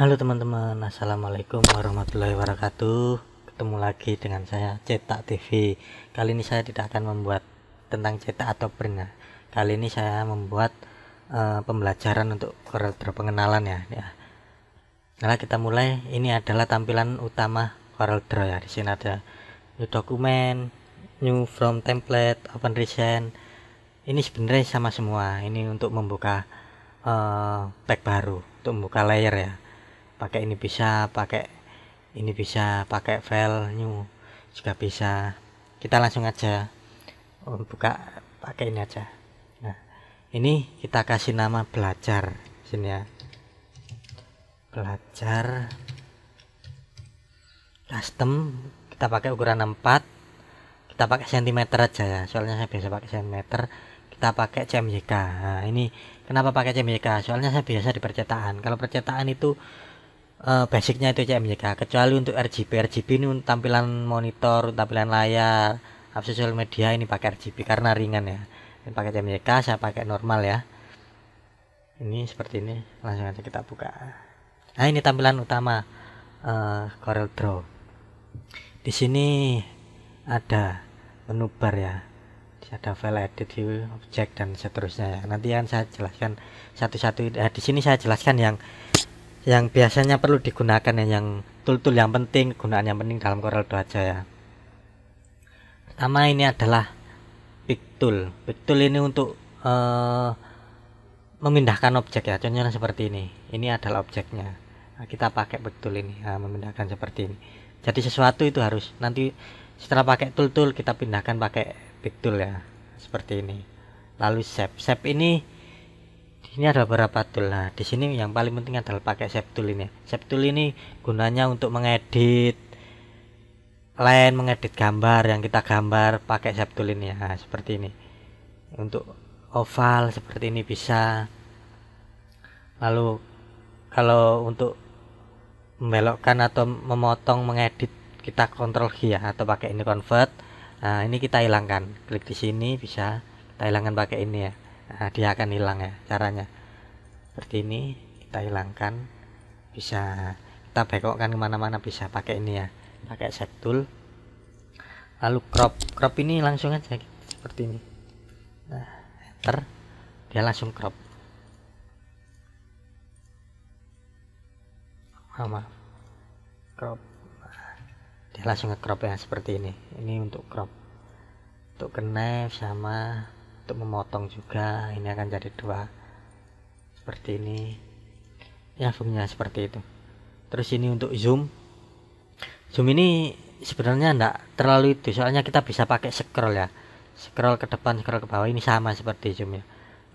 Halo teman-teman, Assalamualaikum warahmatullahi wabarakatuh Ketemu lagi dengan saya Cetak TV Kali ini saya tidak akan membuat tentang cetak atau print ya. Kali ini saya membuat uh, pembelajaran untuk karakter pengenalan ya, ya. Nah kita mulai, ini adalah tampilan utama Corel Draw ya. Di sini ada dokumen, new from template open recent ini sebenarnya sama semua ini untuk membuka uh, eh, tag baru untuk membuka layer ya pakai ini bisa pakai ini bisa pakai file new juga bisa kita langsung aja eh, buka pakai ini aja nah ini kita kasih nama belajar sini ya belajar custom kita pakai ukuran 4 kita pakai cm aja ya soalnya saya biasa pakai cm kita pakai CMYK nah, ini kenapa pakai CMYK soalnya saya biasa di percetakan kalau percetakan itu uh, basicnya itu CMYK kecuali untuk RGB RGB ini untuk tampilan monitor tampilan layar sosial media ini pakai RGB karena ringan ya ini pakai CMYK saya pakai normal ya ini seperti ini langsung aja kita buka nah ini tampilan utama uh, Corel Draw di sini ada menubar ya ada file edit view objek dan seterusnya ya. nanti akan saya jelaskan satu-satu eh, di sini saya jelaskan yang yang biasanya perlu digunakan ya yang tool-tool yang penting gunaan yang penting dalam Corel Draw aja ya pertama ini adalah pick tool pick tool ini untuk uh, memindahkan objek ya contohnya seperti ini ini adalah objeknya nah, kita pakai pick tool ini nah, memindahkan seperti ini jadi sesuatu itu harus nanti setelah pakai tool tool kita pindahkan pakai big tool ya seperti ini lalu shape shape ini ini ada beberapa tool nah di sini yang paling penting adalah pakai shape tool ini shape tool ini gunanya untuk mengedit lain mengedit gambar yang kita gambar pakai shape tool ini ya nah, seperti ini untuk oval seperti ini bisa lalu kalau untuk membelokkan atau memotong mengedit kita kontrol G ya atau pakai ini convert nah ini kita hilangkan klik di sini bisa kita hilangkan pakai ini ya nah, dia akan hilang ya caranya seperti ini kita hilangkan bisa kita bekokkan kemana-mana bisa pakai ini ya pakai set tool lalu crop crop ini langsung aja seperti ini nah enter dia langsung crop sama nah, crop Iya, langsung ke crop ya seperti ini. Ini untuk crop. Untuk knife sama untuk memotong juga ini akan jadi dua seperti ini. Ya, fungsinya seperti itu. Terus ini untuk zoom. Zoom ini sebenarnya enggak terlalu itu, soalnya kita bisa pakai scroll ya. Scroll ke depan, scroll ke bawah ini sama seperti zoom ya.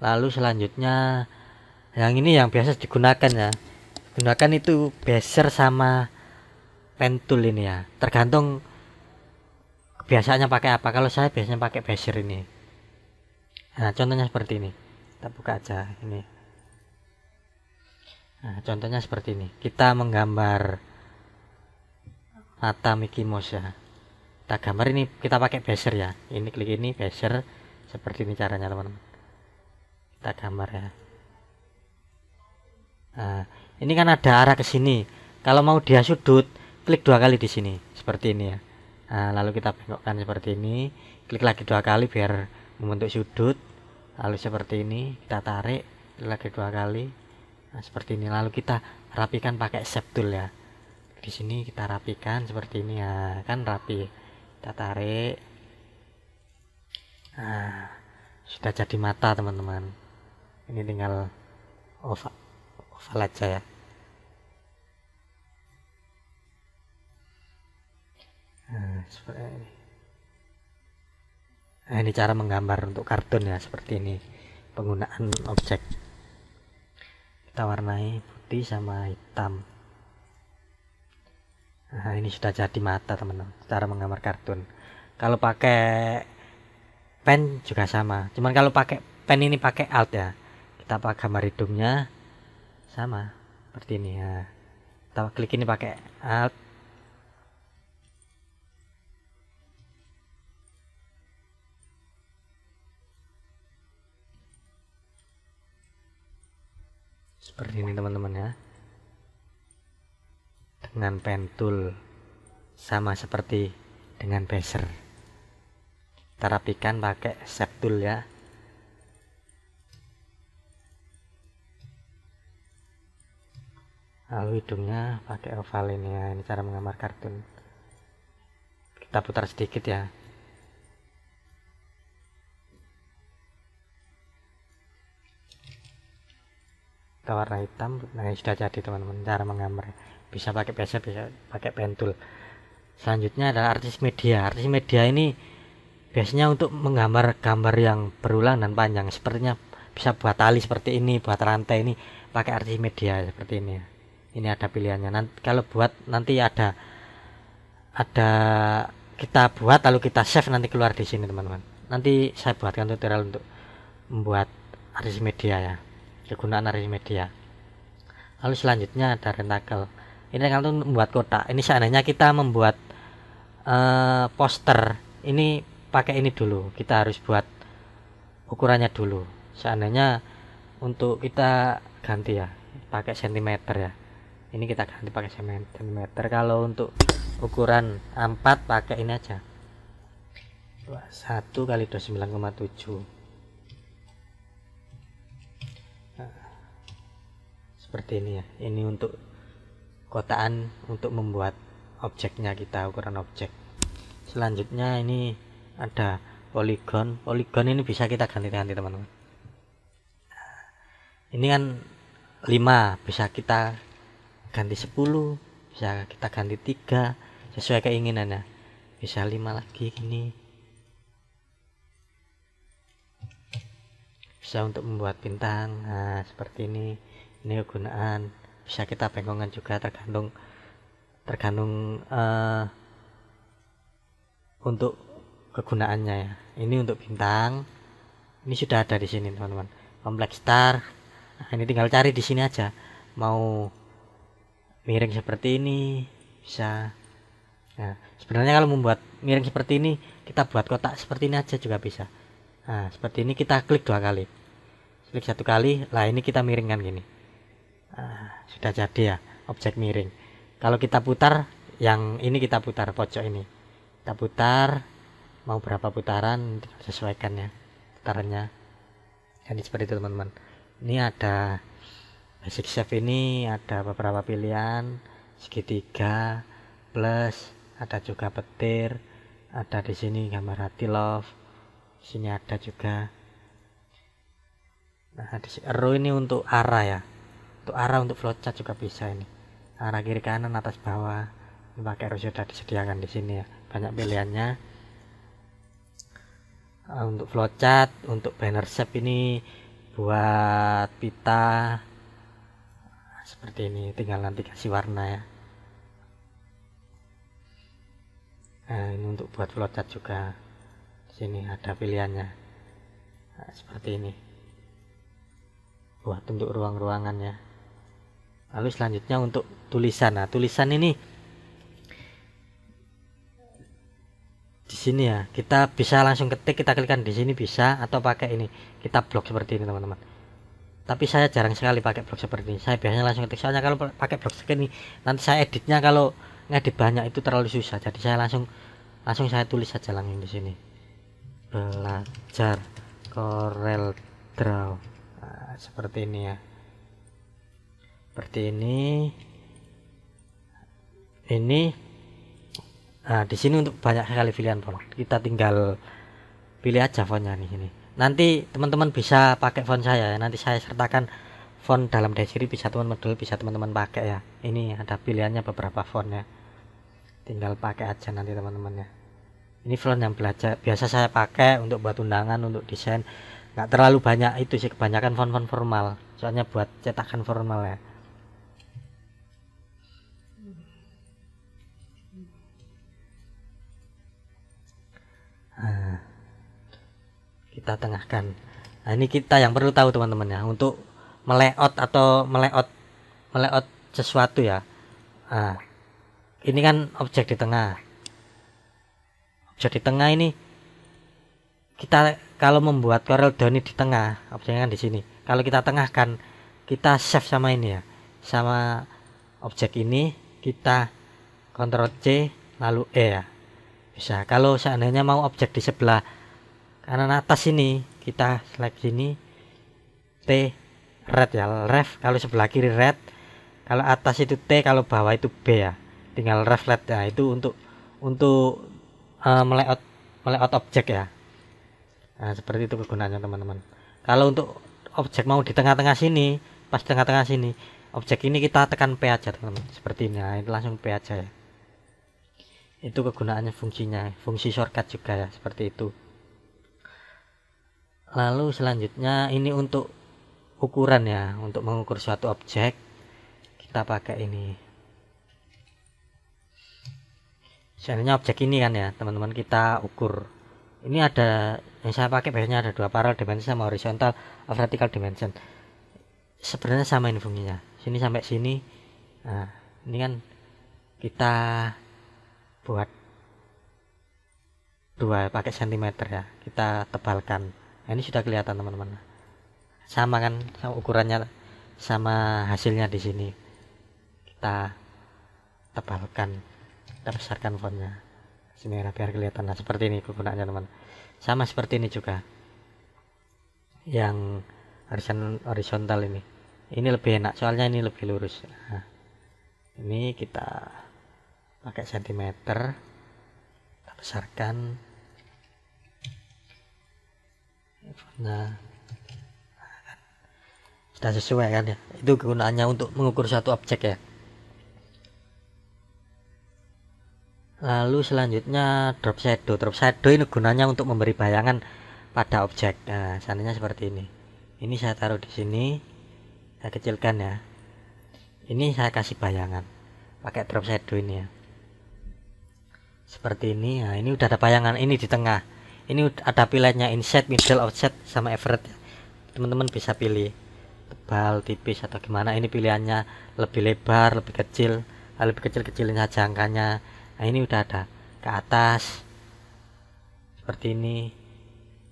Lalu selanjutnya yang ini yang biasa digunakan ya. Gunakan itu beser sama Pentul ini ya tergantung biasanya pakai apa kalau saya biasanya pakai bezier ini nah contohnya seperti ini kita buka aja ini nah contohnya seperti ini kita menggambar mata Mickey Mouse ya kita gambar ini kita pakai bezier ya ini klik ini bezier seperti ini caranya teman-teman kita gambar ya nah ini kan ada arah ke sini kalau mau dia sudut klik dua kali di sini seperti ini ya nah, lalu kita bengkokkan seperti ini klik lagi dua kali biar membentuk sudut lalu seperti ini kita tarik Klik lagi dua kali nah, seperti ini lalu kita rapikan pakai septul ya di sini kita rapikan seperti ini ya kan rapi kita tarik nah sudah jadi mata teman-teman ini tinggal oval oval aja ya Hmm, nah, ini. ini cara menggambar untuk kartun ya seperti ini penggunaan objek kita warnai putih sama hitam nah ini sudah jadi mata teman-teman cara menggambar kartun kalau pakai pen juga sama cuman kalau pakai pen ini pakai alt ya kita pakai gambar hidungnya sama seperti ini ya kita klik ini pakai alt seperti ini teman-teman ya dengan pen tool sama seperti dengan beser. kita rapikan pakai septul ya lalu hidungnya pakai oval ini ya ini cara menggambar kartun kita putar sedikit ya ke warna hitam nah sudah jadi teman-teman cara menggambar bisa pakai pensil bisa pakai pentul selanjutnya adalah artis media artis media ini biasanya untuk menggambar gambar yang berulang dan panjang sepertinya bisa buat tali seperti ini buat rantai ini pakai artis media seperti ini ini ada pilihannya nanti kalau buat nanti ada ada kita buat lalu kita save nanti keluar di sini teman-teman nanti saya buatkan tutorial untuk membuat artis media ya kegunaan dari media. lalu selanjutnya ada rentakel ini kan untuk membuat kotak ini seandainya kita membuat uh, poster ini pakai ini dulu kita harus buat ukurannya dulu seandainya untuk kita ganti ya pakai sentimeter ya ini kita ganti pakai sentimeter kalau untuk ukuran A4 pakai ini aja 1 kali 29,7 seperti ini ya ini untuk kotaan untuk membuat objeknya kita ukuran objek selanjutnya ini ada poligon poligon ini bisa kita ganti-ganti teman-teman ini kan 5 bisa kita ganti 10 bisa kita ganti 3 sesuai keinginannya bisa 5 lagi ini bisa untuk membuat bintang nah seperti ini ini kegunaan bisa kita bengkongan juga tergantung tergantung uh, untuk kegunaannya ya ini untuk bintang ini sudah ada di sini teman-teman kompleks star nah, ini tinggal cari di sini aja mau miring seperti ini bisa nah sebenarnya kalau membuat miring seperti ini kita buat kotak seperti ini aja juga bisa nah seperti ini kita klik dua kali klik satu kali lah ini kita miringkan gini sudah jadi ya objek miring kalau kita putar yang ini kita putar pojok ini kita putar mau berapa putaran sesuaikan ya putarannya jadi seperti itu teman-teman ini ada basic shape ini ada beberapa pilihan segitiga plus ada juga petir ada di sini gambar hati love sini ada juga nah di arrow ini untuk arah ya untuk arah untuk flowchart juga bisa ini arah kiri kanan atas bawah ini pakai sudah disediakan di sini ya banyak pilihannya ah, untuk flowchart untuk banner shape ini buat pita seperti ini tinggal nanti kasih warna ya nah ini untuk buat flowchart juga di sini ada pilihannya nah, seperti ini buat untuk ruang-ruangannya lalu selanjutnya untuk tulisan nah tulisan ini di sini ya kita bisa langsung ketik kita klikkan di sini bisa atau pakai ini kita blok seperti ini teman-teman tapi saya jarang sekali pakai blok seperti ini saya biasanya langsung ketik soalnya kalau pakai blok seperti ini nanti saya editnya kalau ngedit banyak itu terlalu susah jadi saya langsung langsung saya tulis saja langsung di sini belajar Corel Draw nah, seperti ini ya seperti ini ini nah di sini untuk banyak sekali pilihan font kita tinggal pilih aja fontnya nih ini nanti teman-teman bisa pakai font saya ya. nanti saya sertakan font dalam deskripsi bisa teman-teman dulu bisa teman-teman pakai ya ini ada pilihannya beberapa fontnya tinggal pakai aja nanti teman-teman ya ini font yang belajar biasa saya pakai untuk buat undangan untuk desain nggak terlalu banyak itu sih kebanyakan font-font formal soalnya buat cetakan formal ya Ah. kita tengahkan nah, ini kita yang perlu tahu teman-teman ya untuk meleot atau meleot meleot sesuatu ya nah, ini kan objek di tengah objek di tengah ini kita kalau membuat Corel Doni di tengah objeknya kan di sini kalau kita tengahkan kita save sama ini ya sama objek ini kita Ctrl C lalu E ya bisa kalau seandainya mau objek di sebelah kanan atas ini kita select sini T red ya ref kalau sebelah kiri red kalau atas itu T kalau bawah itu B ya tinggal ref led ya nah, itu untuk untuk uh, melayout melayout objek ya nah, seperti itu kegunaannya teman-teman kalau untuk objek mau di tengah-tengah sini pas tengah-tengah sini objek ini kita tekan P aja teman-teman seperti ini nah, itu langsung P aja ya itu kegunaannya fungsinya fungsi shortcut juga ya seperti itu lalu selanjutnya ini untuk ukuran ya untuk mengukur suatu objek kita pakai ini seandainya objek ini kan ya teman-teman kita ukur ini ada yang saya pakai biasanya ada dua parallel dimension sama horizontal vertical dimension sebenarnya sama ini fungsinya sini sampai sini nah ini kan kita buat dua pakai sentimeter ya kita tebalkan nah, ini sudah kelihatan teman-teman sama kan sama ukurannya sama hasilnya di sini kita tebalkan kita besarkan fontnya merah biar kelihatan nah seperti ini kegunaannya teman sama seperti ini juga yang horizontal ini ini lebih enak soalnya ini lebih lurus nah, ini kita pakai sentimeter kita besarkan nah sudah sesuai kan ya itu kegunaannya untuk mengukur satu objek ya lalu selanjutnya drop shadow drop shadow ini gunanya untuk memberi bayangan pada objek nah seandainya seperti ini ini saya taruh di sini saya kecilkan ya ini saya kasih bayangan pakai drop shadow ini ya seperti ini nah ini udah ada bayangan ini di tengah ini ada pilihannya inside middle offset, sama effort, teman-teman bisa pilih tebal tipis atau gimana ini pilihannya lebih lebar lebih kecil lebih kecil kecilin saja angkanya nah ini udah ada ke atas seperti ini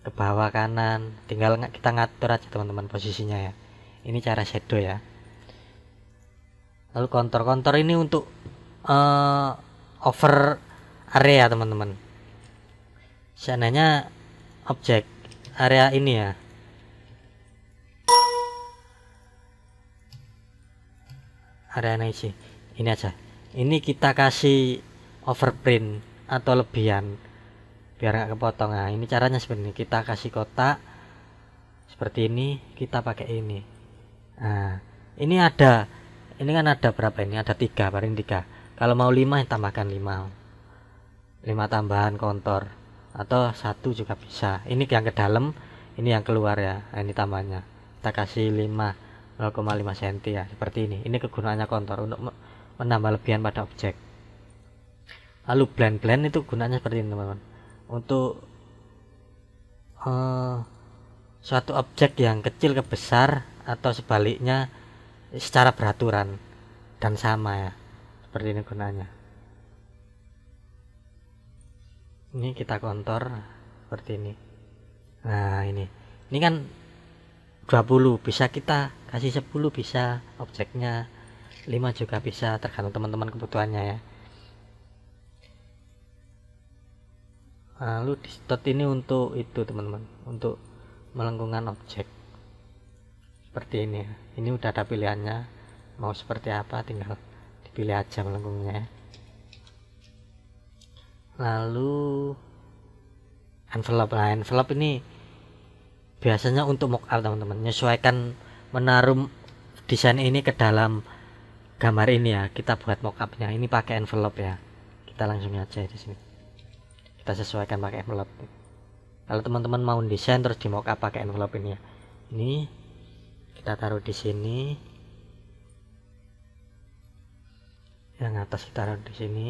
ke bawah kanan tinggal kita ngatur aja teman-teman posisinya ya ini cara shadow ya lalu kontor-kontor ini untuk uh, over area teman-teman seandainya objek area ini ya area ini sih ini aja ini kita kasih overprint atau lebihan biar nggak kepotong nah ini caranya sebenarnya kita kasih kotak seperti ini kita pakai ini nah ini ada ini kan ada berapa ini ada tiga paling tiga kalau mau lima tambahkan lima lima tambahan kontor atau satu juga bisa ini yang ke dalam ini yang keluar ya nah, ini tambahnya kita kasih 5 0,5 cm ya seperti ini ini kegunaannya kontor untuk menambah lebihan pada objek lalu blend blend itu gunanya seperti ini teman-teman untuk uh, suatu objek yang kecil ke besar atau sebaliknya secara beraturan dan sama ya seperti ini gunanya ini kita kontor seperti ini nah ini ini kan 20 bisa kita kasih 10 bisa objeknya 5 juga bisa tergantung teman-teman kebutuhannya ya lalu di start ini untuk itu teman-teman untuk melengkungan objek seperti ini ya. ini udah ada pilihannya mau seperti apa tinggal dipilih aja melengkungnya ya lalu envelope lah envelope ini biasanya untuk mock up teman-teman menyesuaikan menaruh desain ini ke dalam gambar ini ya kita buat mock upnya ini pakai envelope ya kita langsung aja di sini kita sesuaikan pakai envelope kalau teman-teman mau desain terus di mock up pakai envelope ini ya ini kita taruh di sini yang atas kita taruh di sini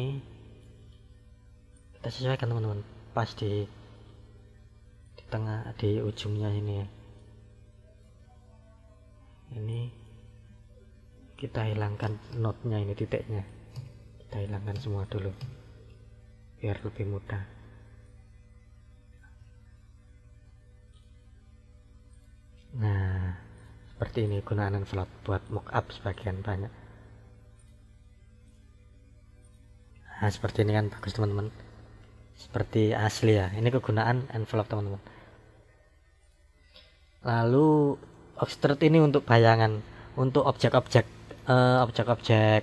kita sesuaikan teman-teman pas di di tengah di ujungnya ini ya ini kita hilangkan notnya ini titiknya kita hilangkan semua dulu biar lebih mudah nah seperti ini gunaan envelope buat mock mockup sebagian banyak nah seperti ini kan bagus teman-teman seperti asli ya ini kegunaan envelope teman-teman lalu obstruct ini untuk bayangan untuk objek-objek eh, objek-objek uh,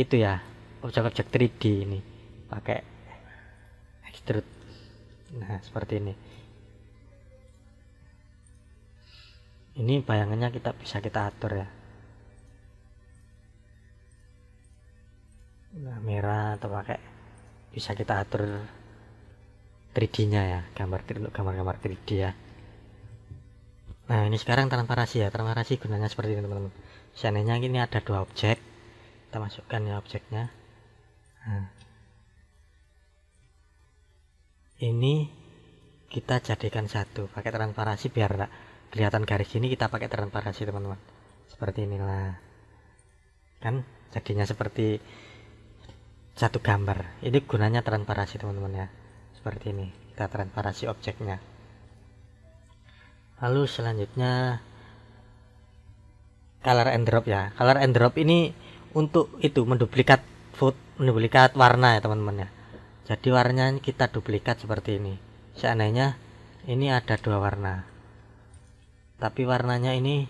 itu ya objek-objek 3D ini pakai extrude nah seperti ini ini bayangannya kita bisa kita atur ya nah merah atau pakai bisa kita atur 3D-nya ya, gambar untuk gambar-gambar 3D ya. Nah, ini sekarang transparasi ya. Transparasi gunanya seperti ini, teman-teman. Seandainya ini ada dua objek, kita masukkan ya objeknya. Nah. Ini kita jadikan satu pakai transparasi biar enggak kelihatan garis ini kita pakai transparasi teman-teman seperti inilah kan jadinya seperti satu gambar ini gunanya transparasi teman-teman ya seperti ini kita transparasi objeknya lalu selanjutnya color and drop ya color and drop ini untuk itu menduplikat food menduplikat warna ya teman-teman ya jadi warnanya kita duplikat seperti ini seandainya ini ada dua warna tapi warnanya ini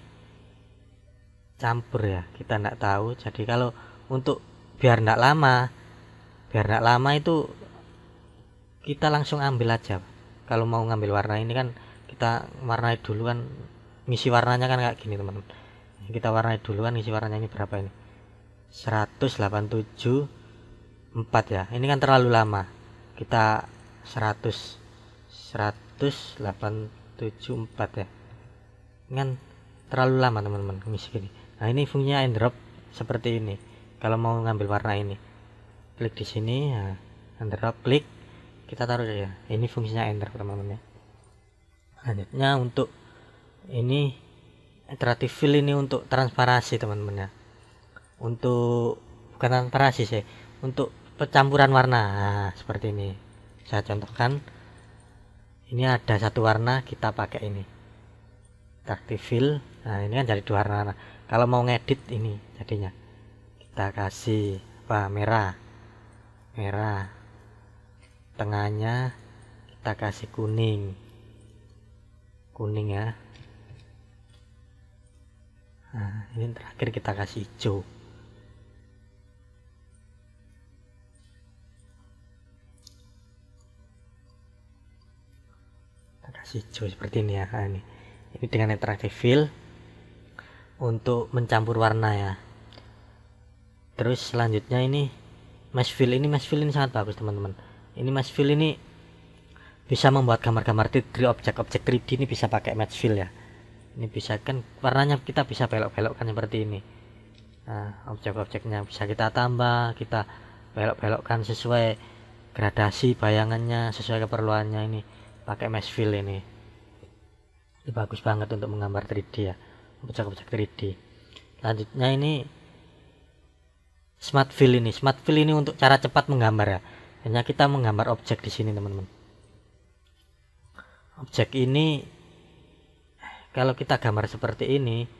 campur ya kita tidak tahu jadi kalau untuk biar tidak lama biar tidak lama itu kita langsung ambil aja kalau mau ngambil warna ini kan kita warnai dulu kan misi warnanya kan kayak gini teman-teman kita warnai dulu kan misi warnanya ini berapa ini 187 4 ya ini kan terlalu lama kita 100 1874 ya ini kan terlalu lama teman-teman misi ini nah ini fungsinya airdrop seperti ini kalau mau ngambil warna ini klik di sini ya airdrop klik kita taruh ya ini fungsinya enter teman-teman ya selanjutnya untuk ini iterative fill ini untuk transparasi teman-teman ya untuk bukan transparasi sih untuk pencampuran warna nah, seperti ini saya contohkan ini ada satu warna kita pakai ini interactive fill nah ini kan jadi dua warna nah, kalau mau ngedit ini jadinya kita kasih apa merah merah tengahnya kita kasih kuning kuning ya nah ini terakhir kita kasih hijau kita kasih hijau seperti ini ya nah, ini ini dengan netralize fill untuk mencampur warna ya terus selanjutnya ini mesh fill ini mesh fill ini sangat bagus teman-teman ini Mas Phil ini bisa membuat gambar-gambar 3D objek-objek 3D ini bisa pakai match fill ya ini bisa kan warnanya kita bisa belok-belokkan seperti ini nah, objek-objeknya bisa kita tambah kita belok-belokkan sesuai gradasi bayangannya sesuai keperluannya ini pakai mesh fill ini ini bagus banget untuk menggambar 3D ya objek-objek 3D selanjutnya ini smart fill ini smart fill ini untuk cara cepat menggambar ya hanya kita menggambar objek di sini teman-teman objek ini kalau kita gambar seperti ini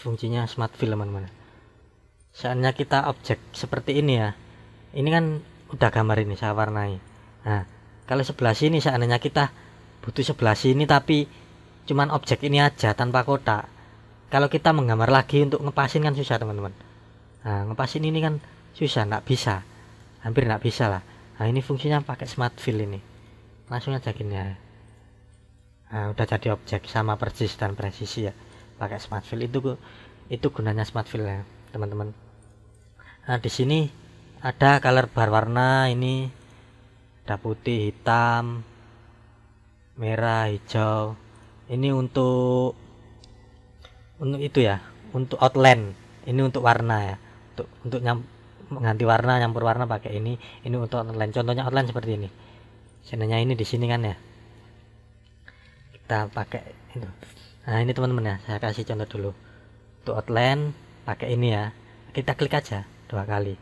fungsinya smart fill teman-teman seandainya kita objek seperti ini ya ini kan udah gambar ini saya warnai nah kalau sebelah sini seandainya kita butuh sebelah sini tapi cuman objek ini aja tanpa kotak kalau kita menggambar lagi untuk ngepasin kan susah teman-teman nah ngepasin ini kan susah nggak bisa hampir nggak bisa lah nah ini fungsinya pakai smart fill ini langsung aja gini ya nah udah jadi objek sama persis dan presisi ya pakai smart fill itu itu gunanya smart fill ya teman-teman nah di sini ada color bar warna ini ada putih hitam merah hijau ini untuk untuk itu ya untuk outline ini untuk warna ya untuk untuk nyam, mengganti warna nyampur warna pakai ini ini untuk outline contohnya outline seperti ini sebenarnya ini di sini kan ya kita pakai itu nah ini teman-teman ya saya kasih contoh dulu untuk outline pakai ini ya kita klik aja dua kali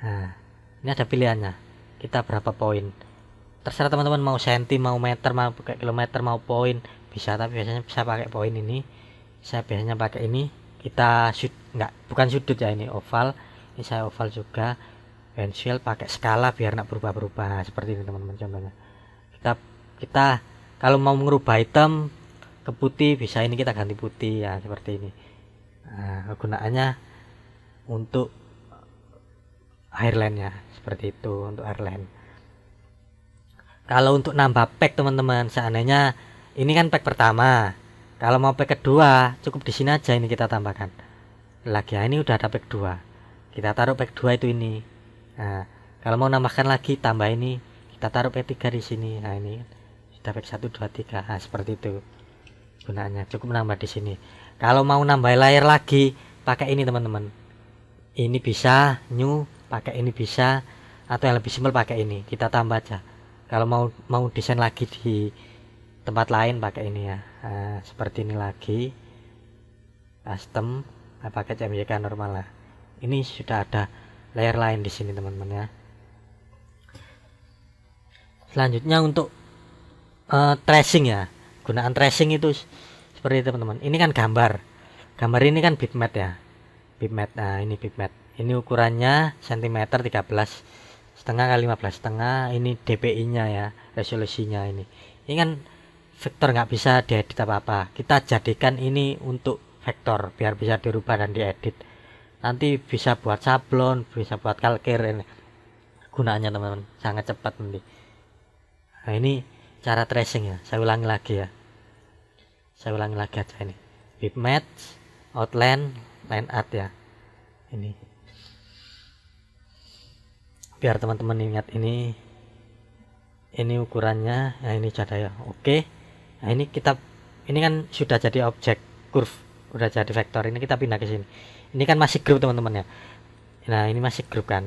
nah ini ada pilihannya kita berapa poin terserah teman-teman mau senti mau meter mau pakai kilometer mau poin bisa tapi biasanya bisa pakai poin ini saya biasanya pakai ini kita sud nggak bukan sudut ya ini oval ini saya oval juga pensil pakai skala biar nak berubah-berubah nah, seperti ini teman-teman contohnya kita kita kalau mau merubah item ke putih bisa ini kita ganti putih ya seperti ini nah, kegunaannya untuk eh, airline ya seperti itu untuk airline kalau untuk nambah pack teman-teman seandainya ini kan pack pertama kalau mau pack kedua cukup di sini aja ini kita tambahkan lagi ya ini udah ada pack dua, kita taruh pack dua itu ini nah, kalau mau nambahkan lagi tambah ini kita taruh pack 3 di sini nah ini sudah pack satu dua tiga. nah, seperti itu gunanya cukup nambah di sini kalau mau nambah layar lagi pakai ini teman-teman ini bisa new pakai ini bisa atau yang lebih simpel pakai ini kita tambah aja kalau mau mau desain lagi di tempat lain pakai ini ya nah, seperti ini lagi custom nah, pakai CMYK normal lah ini sudah ada layer lain di sini teman-teman ya selanjutnya untuk uh, tracing ya gunaan tracing itu seperti itu teman-teman ini kan gambar gambar ini kan bitmap ya bitmap nah ini bitmap ini ukurannya cm 13 setengah kali 15 setengah ini DPI nya ya resolusinya ini ini kan vektor nggak bisa diedit apa-apa kita jadikan ini untuk vektor biar bisa dirubah dan diedit nanti bisa buat sablon bisa buat kalkir ini gunanya teman-teman sangat cepat nanti nah ini cara tracing ya saya ulangi lagi ya saya ulangi lagi aja ini bitmap outline line art ya ini biar teman-teman ingat ini ini ukurannya nah ini cara ya oke nah ini kita ini kan sudah jadi objek curve udah jadi vektor ini kita pindah ke sini ini kan masih grup teman-teman ya nah ini masih grup kan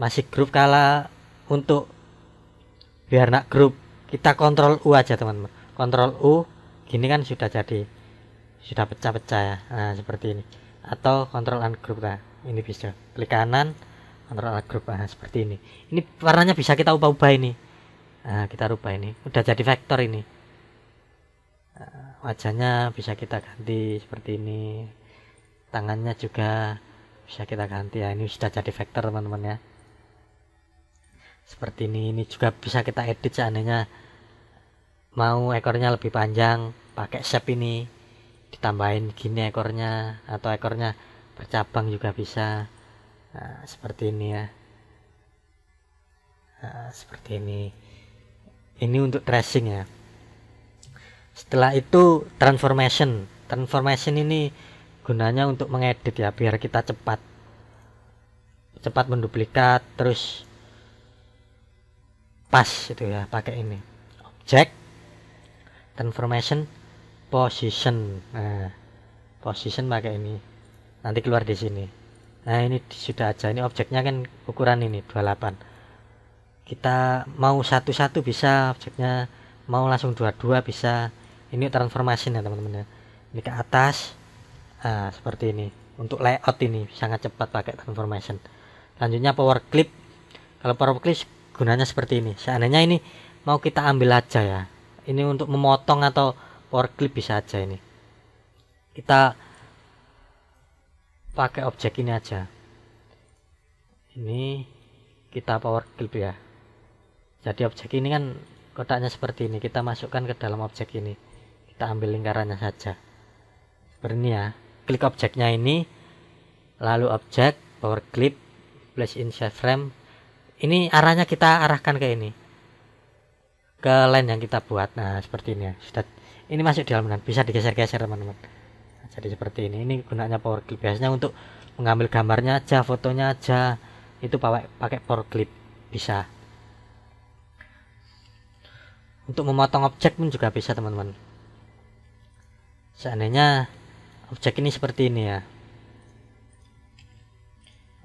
masih grup kala untuk biar nak grup kita kontrol U aja teman-teman kontrol U gini kan sudah jadi sudah pecah-pecah ya nah, seperti ini atau kontrol ungroup nah, ini bisa klik kanan kontrol ungroup nah, seperti ini ini warnanya bisa kita ubah-ubah ini nah, kita rubah ini udah jadi vektor ini nah, wajahnya bisa kita ganti seperti ini tangannya juga bisa kita ganti ya ini sudah jadi vektor teman-teman ya seperti ini ini juga bisa kita edit seandainya mau ekornya lebih panjang pakai shape ini ditambahin gini ekornya atau ekornya bercabang juga bisa nah, seperti ini ya nah, seperti ini ini untuk tracing ya setelah itu transformation transformation ini gunanya untuk mengedit ya biar kita cepat cepat menduplikat terus pas itu ya pakai ini objek confirmation position nah position pakai ini nanti keluar di sini nah ini sudah aja ini objeknya kan ukuran ini 28 kita mau satu-satu bisa objeknya mau langsung dua-dua bisa ini transformation ya teman-teman ya ini ke atas nah, seperti ini untuk layout ini sangat cepat pakai transformation selanjutnya power clip kalau power clip gunanya seperti ini seandainya ini mau kita ambil aja ya ini untuk memotong atau power clip bisa aja ini kita pakai objek ini aja ini kita power clip ya jadi objek ini kan kotaknya seperti ini kita masukkan ke dalam objek ini kita ambil lingkarannya saja seperti ini ya klik objeknya ini lalu objek power clip place in frame ini arahnya kita arahkan ke ini ke line yang kita buat nah seperti ini ya sudah ini masuk di halaman bisa digeser-geser teman-teman jadi seperti ini ini gunanya power clip ya. biasanya untuk mengambil gambarnya aja fotonya aja itu pakai pakai power clip bisa untuk memotong objek pun juga bisa teman-teman seandainya objek ini seperti ini ya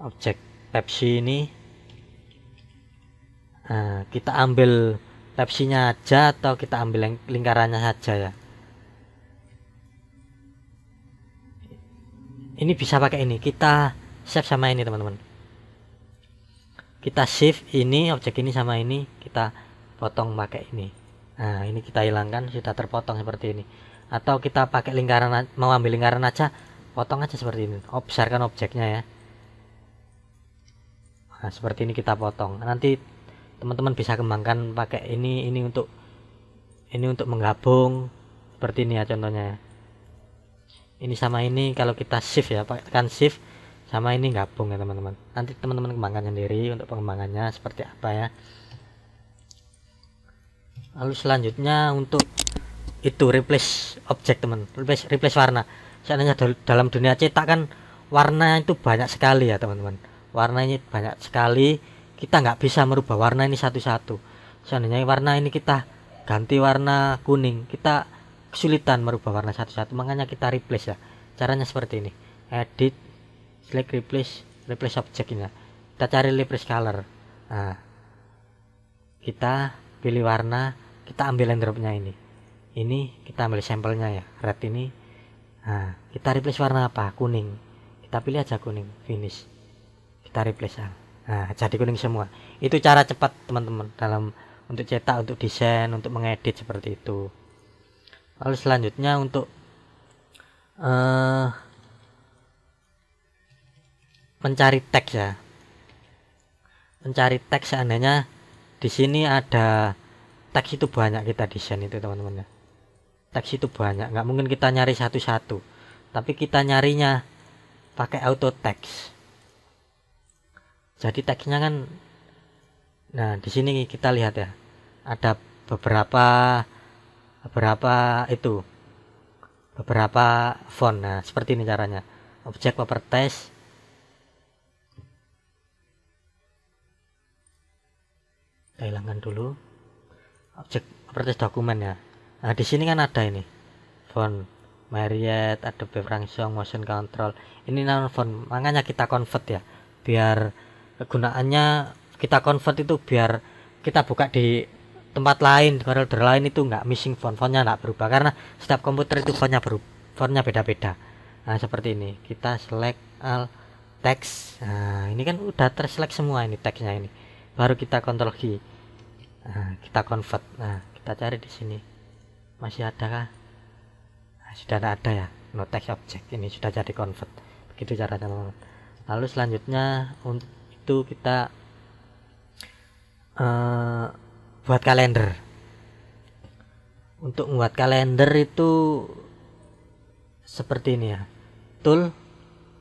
objek Pepsi ini nah, kita ambil lepsinya aja atau kita ambil lingkarannya saja ya ini bisa pakai ini kita save sama ini teman-teman kita shift ini objek ini sama ini kita potong pakai ini nah ini kita hilangkan sudah terpotong seperti ini atau kita pakai lingkaran mau ambil lingkaran aja potong aja seperti ini oh, Besarkan objeknya ya nah seperti ini kita potong nanti teman-teman bisa kembangkan pakai ini ini untuk ini untuk menggabung seperti ini ya contohnya ini sama ini kalau kita shift ya pakai tekan shift sama ini gabung ya teman-teman nanti teman-teman kembangkan sendiri untuk pengembangannya seperti apa ya lalu selanjutnya untuk itu replace objek teman replace replace warna seandainya dalam dunia cetak kan warna itu banyak sekali ya teman-teman warnanya banyak sekali kita nggak bisa merubah warna ini satu-satu seandainya warna ini kita ganti warna kuning kita kesulitan merubah warna satu-satu makanya kita replace ya caranya seperti ini edit select replace replace object ini kita cari replace color nah kita pilih warna kita ambil dropnya ini ini kita ambil sampelnya ya red ini nah kita replace warna apa kuning kita pilih aja kuning finish kita replace ah nah jadi kuning semua itu cara cepat teman-teman dalam untuk cetak untuk desain untuk mengedit seperti itu lalu selanjutnya untuk uh, mencari teks ya mencari teks seandainya di sini ada teks itu banyak kita desain itu teman-teman ya teks itu banyak nggak mungkin kita nyari satu-satu tapi kita nyarinya pakai auto teks jadi teksnya kan nah di sini kita lihat ya ada beberapa beberapa itu beberapa font nah seperti ini caranya objek paper test kita hilangkan dulu objek paper test dokumen ya nah di sini kan ada ini font Marriott Adobe Franction motion control ini non font makanya kita convert ya biar kegunaannya kita convert itu biar kita buka di tempat lain folder lain itu enggak missing font fontnya enggak berubah karena setiap komputer itu fontnya berubah fontnya beda-beda nah seperti ini kita select all text nah ini kan udah terselect semua ini teksnya ini baru kita kontrol G nah, kita convert nah kita cari di sini masih ada kah nah, sudah ada ya no text object ini sudah jadi convert begitu caranya lalu selanjutnya untuk itu kita uh, buat kalender untuk membuat kalender itu seperti ini ya tool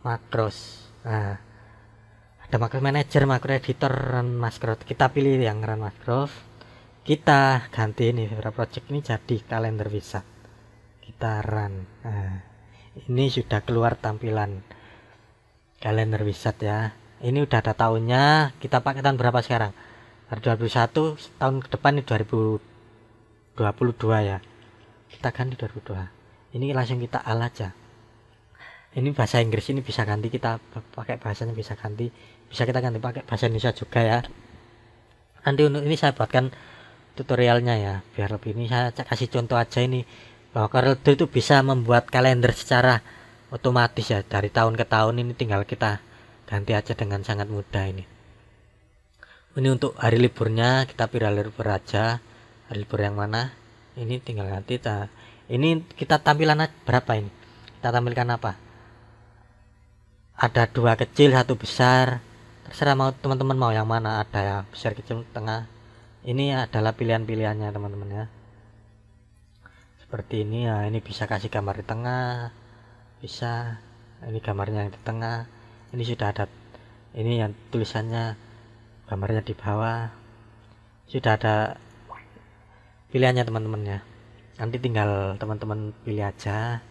macros nah ada macro manager macro editor run macro kita pilih yang run macro kita ganti ini beberapa project ini jadi kalender wizard kita run nah, ini sudah keluar tampilan kalender wizard ya ini udah ada tahunnya kita pakai tahun berapa sekarang 2021 tahun ke depan ini 2022 ya kita ganti 2022 ini langsung kita al aja ini bahasa Inggris ini bisa ganti kita pakai bahasanya bisa ganti bisa kita ganti pakai bahasa Indonesia juga ya nanti untuk ini saya buatkan tutorialnya ya biar lebih ini saya kasih contoh aja ini bahwa Corel Draw itu bisa membuat kalender secara otomatis ya dari tahun ke tahun ini tinggal kita ganti aja dengan sangat mudah ini ini untuk hari liburnya kita pilih hari libur aja hari libur yang mana ini tinggal nanti. kita ini kita tampilan berapa ini kita tampilkan apa ada dua kecil satu besar terserah mau teman-teman mau yang mana ada ya besar kecil tengah ini adalah pilihan-pilihannya teman-teman ya seperti ini ya ini bisa kasih gambar di tengah bisa ini gambarnya yang di tengah ini sudah ada ini yang tulisannya gambarnya di bawah sudah ada pilihannya teman-teman ya nanti tinggal teman-teman pilih aja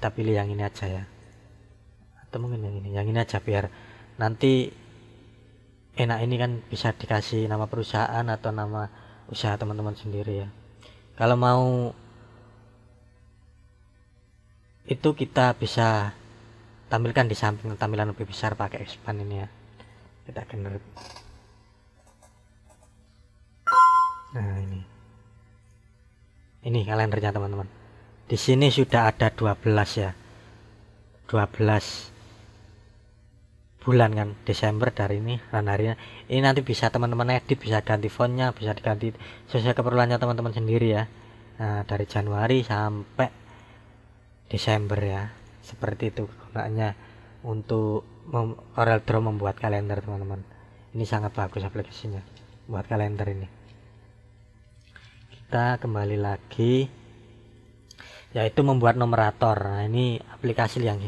kita pilih yang ini aja ya atau mungkin yang ini yang ini aja biar nanti enak ini kan bisa dikasih nama perusahaan atau nama usaha teman-teman sendiri ya kalau mau itu kita bisa tampilkan di samping tampilan lebih besar pakai expand ini ya kita generate nah ini ini kalendernya teman-teman di sini sudah ada 12 ya 12 bulan kan Desember dari ini dan harinya ini nanti bisa teman-teman edit bisa ganti fontnya bisa diganti sesuai keperluannya teman-teman sendiri ya nah, dari Januari sampai Desember ya seperti itu gunanya untuk mem Corel Draw membuat kalender teman-teman ini sangat bagus aplikasinya buat kalender ini kita kembali lagi yaitu membuat numerator nah ini aplikasi yang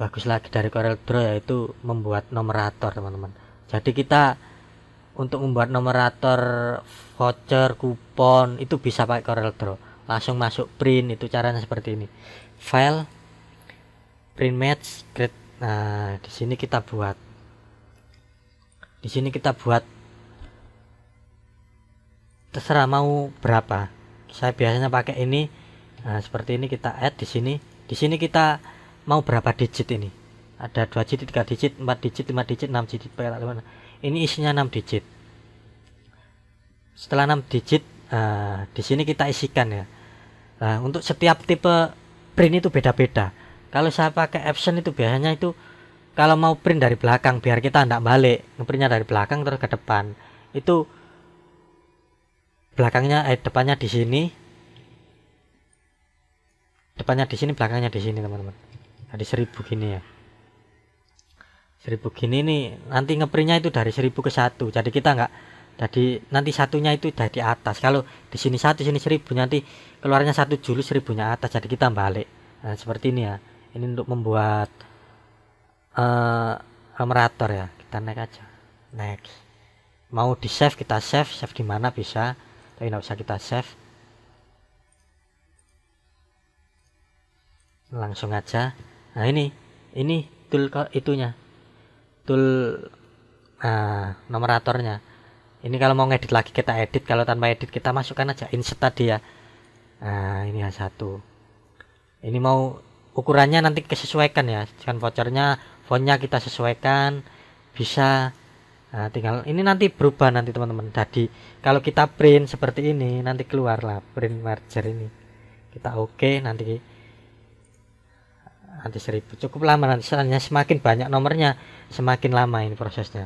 bagus lagi dari Corel Draw yaitu membuat numerator teman-teman jadi kita untuk membuat numerator voucher kupon itu bisa pakai Corel Draw langsung masuk print itu caranya seperti ini file print match create nah di sini kita buat di sini kita buat terserah mau berapa saya biasanya pakai ini nah, seperti ini kita add di sini di sini kita mau berapa digit ini ada dua digit tiga digit empat digit lima digit enam digit ini isinya enam digit setelah enam digit nah, di sini kita isikan ya nah, untuk setiap tipe print itu beda-beda kalau saya pakai Epson itu biasanya itu kalau mau print dari belakang biar kita tidak balik ngeprintnya dari belakang terus ke depan itu belakangnya eh depannya di sini depannya di sini belakangnya di sini teman-teman dari seribu gini ya seribu gini nih nanti ngeprintnya itu dari seribu ke satu jadi kita nggak jadi nanti satunya itu udah di atas kalau di sini satu sini seribu nanti keluarnya satu julu seribunya atas jadi kita balik nah, seperti ini ya ini untuk membuat uh, numerator ya kita naik aja next mau di save kita save save di mana bisa tapi nggak usah kita save langsung aja nah ini ini tool itunya tool nah, numeratornya ini kalau mau ngedit lagi kita edit kalau tanpa edit kita masukkan aja insert tadi ya nah ini H1 ini mau ukurannya nanti kesesuaikan ya scan vouchernya fontnya kita sesuaikan bisa nah, tinggal ini nanti berubah nanti teman-teman tadi kalau kita print seperti ini nanti keluarlah print merger ini kita oke okay, nanti nanti seribu cukup lama nanti soalnya semakin banyak nomornya semakin lama ini prosesnya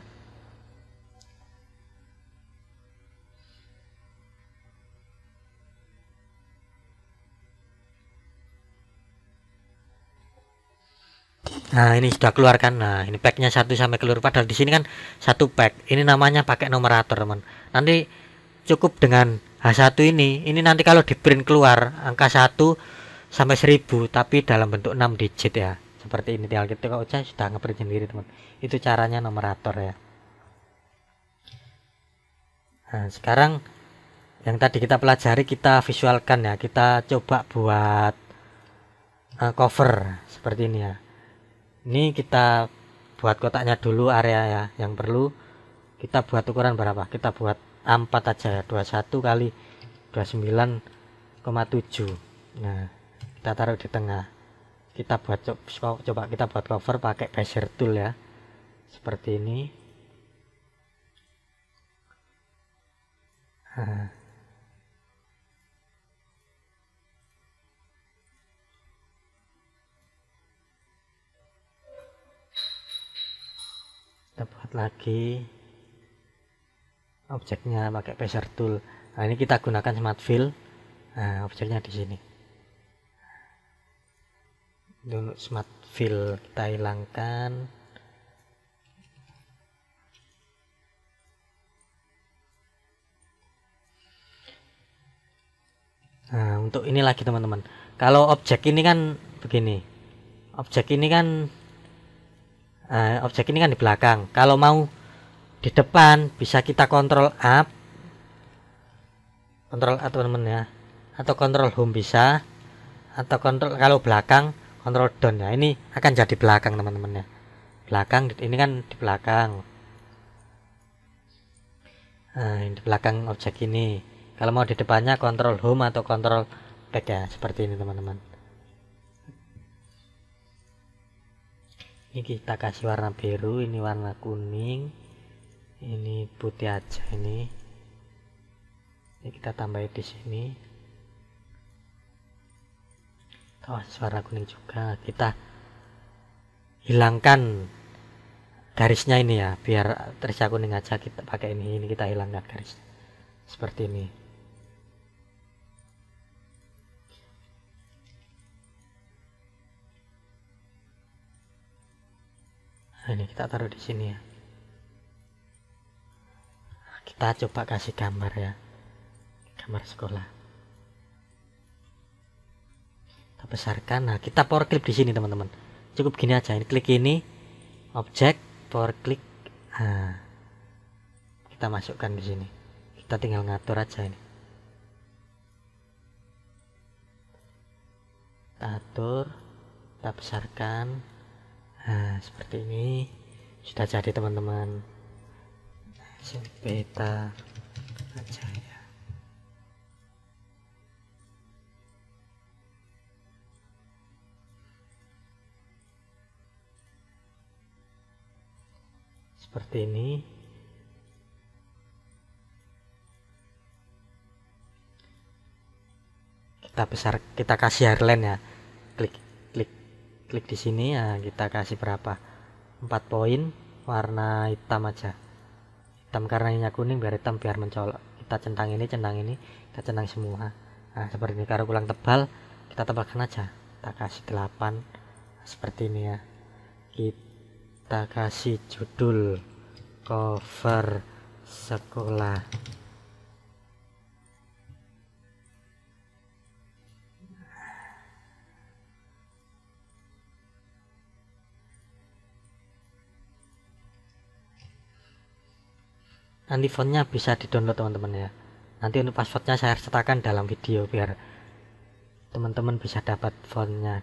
Nah, ini sudah keluar kan. Nah, ini packnya satu sampai keluar. Padahal di sini kan satu pack. Ini namanya pakai numerator, teman. Nanti cukup dengan H1 ini. Ini nanti kalau di print keluar angka 1 sampai 1000 tapi dalam bentuk 6 digit ya. Seperti ini tinggal kita kok sudah ngeprint sendiri, teman. Itu caranya numerator ya. Nah, sekarang yang tadi kita pelajari kita visualkan ya. Kita coba buat uh, cover seperti ini ya ini kita buat kotaknya dulu area ya yang perlu kita buat ukuran berapa kita buat A4 aja ya 21 kali 29,7 nah kita taruh di tengah kita buat coba kita buat cover pakai pressure tool ya seperti ini angkat lagi objeknya pakai pressure tool nah ini kita gunakan smart fill nah objeknya di sini dulu smart fill kita hilangkan nah untuk ini lagi teman-teman kalau objek ini kan begini objek ini kan uh, objek ini kan di belakang kalau mau di depan bisa kita kontrol up kontrol A teman-teman ya atau kontrol home bisa atau kontrol kalau belakang kontrol down ya ini akan jadi belakang teman-teman ya belakang ini kan di belakang nah, ini di belakang objek ini kalau mau di depannya kontrol home atau kontrol back ya seperti ini teman-teman ini kita kasih warna biru ini warna kuning ini putih aja ini ini kita tambahin di sini oh suara kuning juga kita hilangkan garisnya ini ya biar tersia kuning aja kita pakai ini ini kita hilangkan garis seperti ini nah, ini kita taruh di sini ya kita coba kasih gambar ya gambar sekolah kita besarkan nah kita power clip di sini teman-teman cukup gini aja ini klik ini objek power click nah, kita masukkan di sini kita tinggal ngatur aja ini kita atur kita besarkan nah seperti ini sudah jadi teman-teman langsung beta aja ya seperti ini kita besar kita kasih airline ya klik di sini ya kita kasih berapa 4 poin warna hitam aja hitam karena ini kuning biar hitam biar mencolok kita centang ini centang ini kita centang semua nah seperti ini kalau kurang tebal kita tebalkan aja kita kasih 8 seperti ini ya kita kasih judul cover sekolah nanti fontnya bisa di download teman-teman ya nanti untuk passwordnya saya sertakan dalam video biar teman-teman bisa dapat fontnya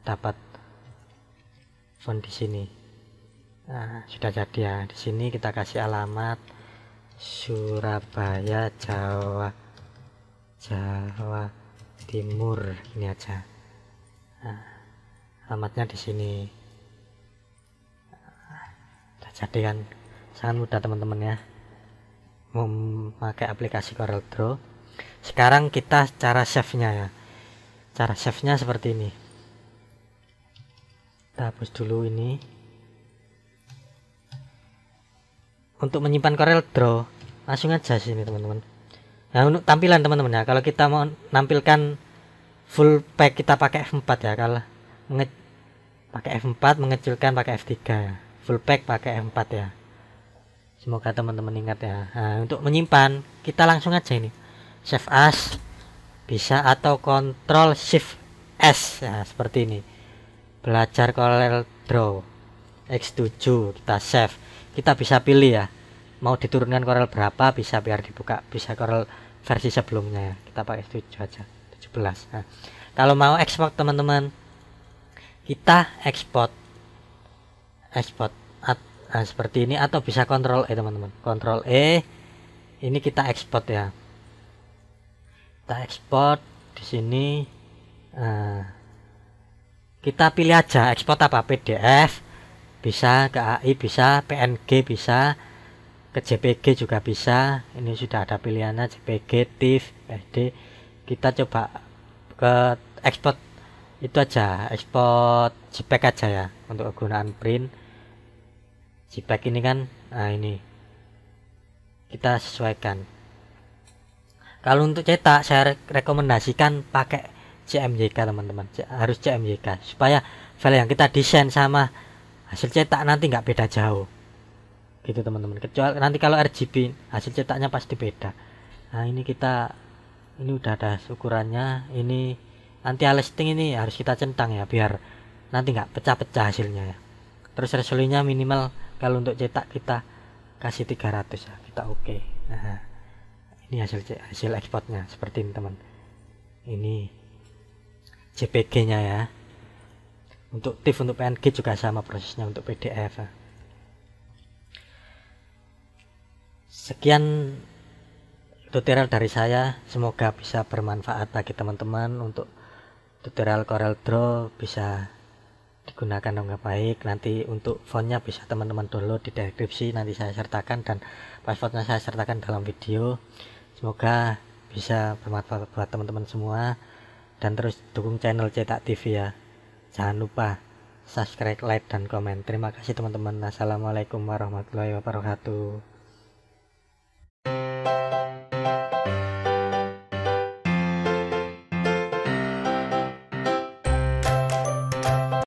dapat font di sini nah, sudah jadi ya di sini kita kasih alamat Surabaya Jawa Jawa Timur ini aja nah, alamatnya di sini nah, sudah jadi kan sangat mudah teman-teman ya memakai aplikasi Corel Draw sekarang kita cara save nya ya cara save nya seperti ini kita hapus dulu ini untuk menyimpan Corel Draw langsung aja sini teman-teman nah untuk tampilan teman-teman ya kalau kita mau nampilkan full pack kita pakai F4 ya kalau pakai F4 mengecilkan pakai F3 ya. full pack pakai F4 ya Semoga teman-teman ingat ya. Nah, untuk menyimpan, kita langsung aja ini. Save as bisa atau Control Shift S ya, seperti ini. Belajar color Draw X7 kita save. Kita bisa pilih ya. Mau diturunkan Corel berapa bisa biar dibuka bisa Corel versi sebelumnya ya. Kita pakai 7 aja. 17. Nah, kalau mau export teman-teman kita export, export nah seperti ini atau bisa kontrol E teman-teman kontrol E ini kita export ya kita export di sini nah, kita pilih aja export apa PDF bisa ke AI bisa PNG bisa ke JPG juga bisa ini sudah ada pilihannya JPG, TIFF, SD kita coba ke export itu aja export JPEG aja ya untuk kegunaan print JPEG ini kan nah ini kita sesuaikan kalau untuk cetak saya rekomendasikan pakai CMYK teman-teman harus CMYK supaya file yang kita desain sama hasil cetak nanti nggak beda jauh gitu teman-teman kecuali nanti kalau RGB hasil cetaknya pasti beda nah ini kita ini udah ada ukurannya ini anti aliasing ini harus kita centang ya biar nanti nggak pecah-pecah hasilnya ya terus resolusinya minimal kalau untuk cetak kita kasih 300 ya kita oke okay. nah, ini hasil hasil ekspornya seperti ini teman ini JPG nya ya untuk TIFF untuk PNG juga sama prosesnya untuk PDF ya. sekian tutorial dari saya semoga bisa bermanfaat bagi teman-teman untuk tutorial Corel Draw bisa digunakan dengan baik nanti untuk fontnya bisa teman-teman download di deskripsi nanti saya sertakan dan passwordnya saya sertakan dalam video semoga bisa bermanfaat buat teman-teman semua dan terus dukung channel cetak TV ya jangan lupa subscribe, like, dan komen. Terima kasih teman-teman. Assalamualaikum warahmatullahi wabarakatuh.